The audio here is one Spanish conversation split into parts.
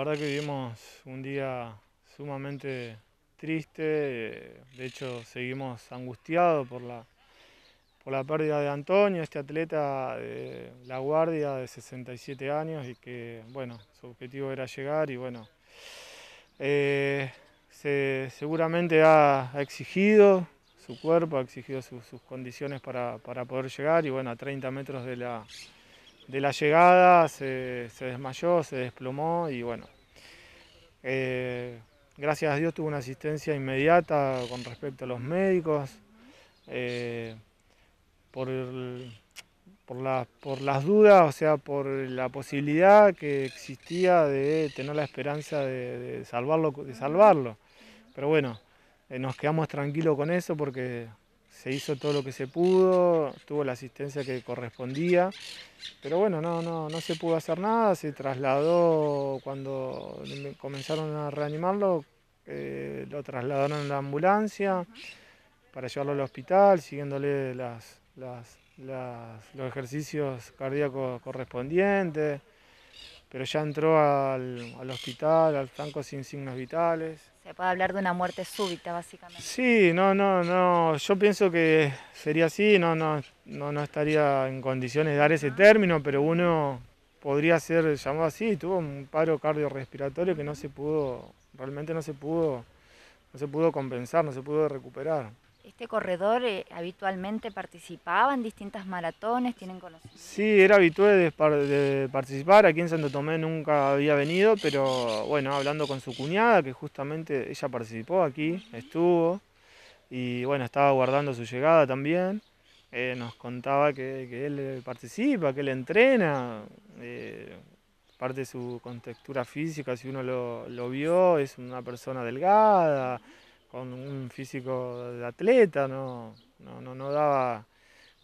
La verdad que vivimos un día sumamente triste, eh, de hecho seguimos angustiados por la, por la pérdida de Antonio, este atleta de La Guardia de 67 años y que, bueno, su objetivo era llegar y, bueno, eh, seguramente ha, exigido su cuerpo, ha exigido sus condiciones para, para poder llegar y, bueno, a 30 metros de la de la llegada se, desmayó, se desplomó y bueno. Eh, gracias a Dios tuvo una asistencia inmediata con respecto a los médicos. Eh, por, por, por, las dudas, o sea, por la posibilidad que existía de tener la esperanza de, salvarlo, salvarlo. Pero bueno, eh, nos quedamos tranquilos con eso porque se hizo todo lo que se pudo, tuvo la asistencia que correspondía, pero bueno, no, no, no se pudo hacer nada, se trasladó cuando comenzaron a reanimarlo, eh, lo trasladaron en la ambulancia para llevarlo al hospital, siguiéndole las, las, las, los ejercicios cardíacos correspondientes pero ya entró al, hospital, al franco sin signos vitales. Se puede hablar de una muerte súbita, básicamente. Sí, no, no, no. Yo pienso que sería así, no, no, no, no estaría en condiciones de dar ese ah. término, pero uno podría ser llamado así, tuvo un paro cardiorrespiratorio que no se pudo, realmente no se pudo, no se pudo compensar, no se pudo recuperar. Este corredor eh, habitualmente participaba en distintas maratones, ¿tienen conocimiento? Sí, era habitual de, participar, aquí en Santo Tomé nunca había venido, pero bueno, hablando con su cuñada, que justamente ella participó aquí, estuvo, y bueno, estaba guardando su llegada también, eh, nos contaba que, él eh, participa, que él entrena, eh, parte de su contextura física, si uno lo vio, es una persona delgada, con un físico de atleta, no, no, no, daba,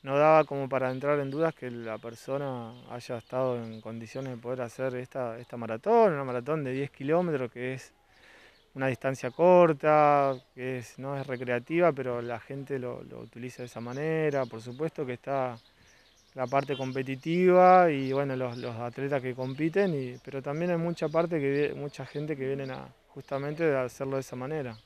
no daba como para entrar en dudas que la persona haya estado en condiciones de poder hacer esta, esta maratón, una maratón de 10 kilómetros que es una distancia corta, que no es recreativa, pero la gente lo, utiliza de esa manera. Por supuesto que está la parte competitiva y bueno, los, atletas que compiten, y, pero también hay mucha parte que mucha gente que viene justamente a hacerlo de esa manera.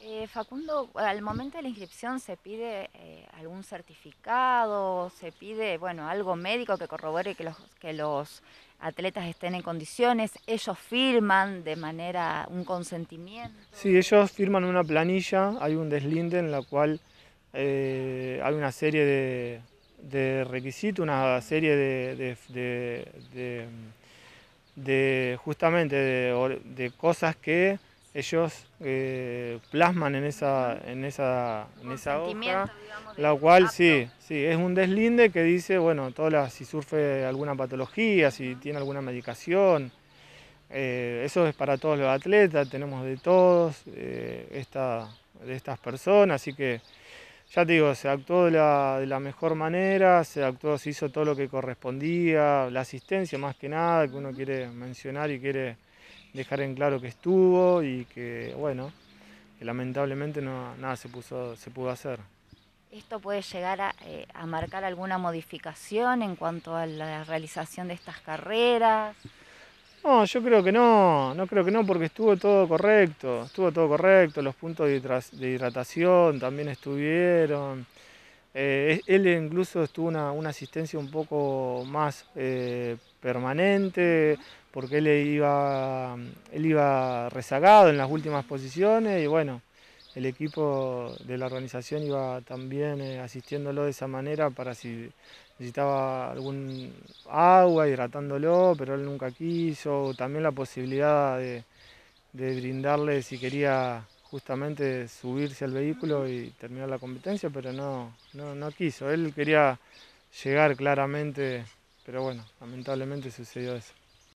Eh, Facundo, al momento de la inscripción se pide eh, algún certificado, se pide, bueno, algo médico que corrobore que los, que los atletas estén en condiciones, ellos firman de manera un consentimiento. Sí, ellos firman una planilla, hay un deslinde en la cual eh, hay una serie de, de requisitos, una serie de justamente de cosas que ellos eh, plasman en esa, en esa, en esa hoja, la cual sí, sí, es un deslinde que dice, bueno, todas si surfe alguna patología, si tiene alguna medicación, eh, eso es para todos los atletas, tenemos de todos, eh, esta, de estas personas, así que ya te digo, se actuó de la, de la, mejor manera, se actuó, se hizo todo lo que correspondía, la asistencia más que nada, que uno quiere mencionar y quiere dejar en claro que estuvo y que, bueno, que lamentablemente no, nada se, puso, se pudo hacer. ¿Esto puede llegar eh, a, marcar alguna modificación en cuanto a la realización de estas carreras? No, yo creo que no, no creo que no, porque estuvo todo correcto, estuvo todo correcto, los puntos de hidratación también estuvieron. Eh, él incluso estuvo una, asistencia un poco más eh, permanente, porque él iba, él iba rezagado en las últimas posiciones y bueno, el equipo de la organización iba también eh, asistiéndolo de esa manera para si necesitaba algún agua, hidratándolo, pero él nunca quiso, también la posibilidad de brindarle si quería justamente subirse al vehículo y terminar la competencia, pero no, no, no quiso. Él quería llegar claramente, pero bueno, lamentablemente sucedió eso.